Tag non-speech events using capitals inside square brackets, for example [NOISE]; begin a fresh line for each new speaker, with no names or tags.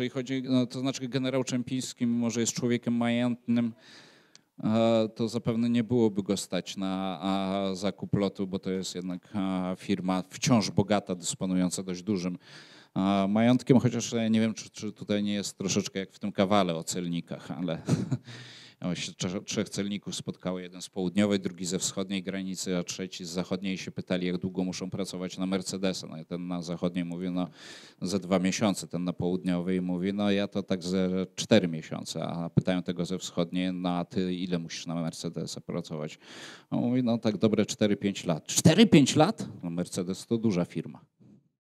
jeżeli chodzi, no, to znaczy generał Czempiński, mimo że jest człowiekiem majątnym, e, to zapewne nie byłoby go stać na zakup lotu, bo to jest jednak e, firma wciąż bogata, dysponująca dość dużym e, majątkiem, chociaż nie wiem, czy, czy tutaj nie jest troszeczkę jak w tym kawale o celnikach, ale [LAUGHS] trzech celników spotkało, jeden z południowej, drugi ze wschodniej granicy, a trzeci z zachodniej i się pytali, jak długo muszą pracować na Mercedesa. No i ten na zachodniej mówi, no ze dwa miesiące, ten na południowej mówi, no ja to tak ze cztery miesiące, a pytają tego ze wschodniej, no a ty ile musisz na Mercedesa pracować? On mówi, no tak dobre 4-5 lat. 4-5 lat? No Mercedes to duża firma.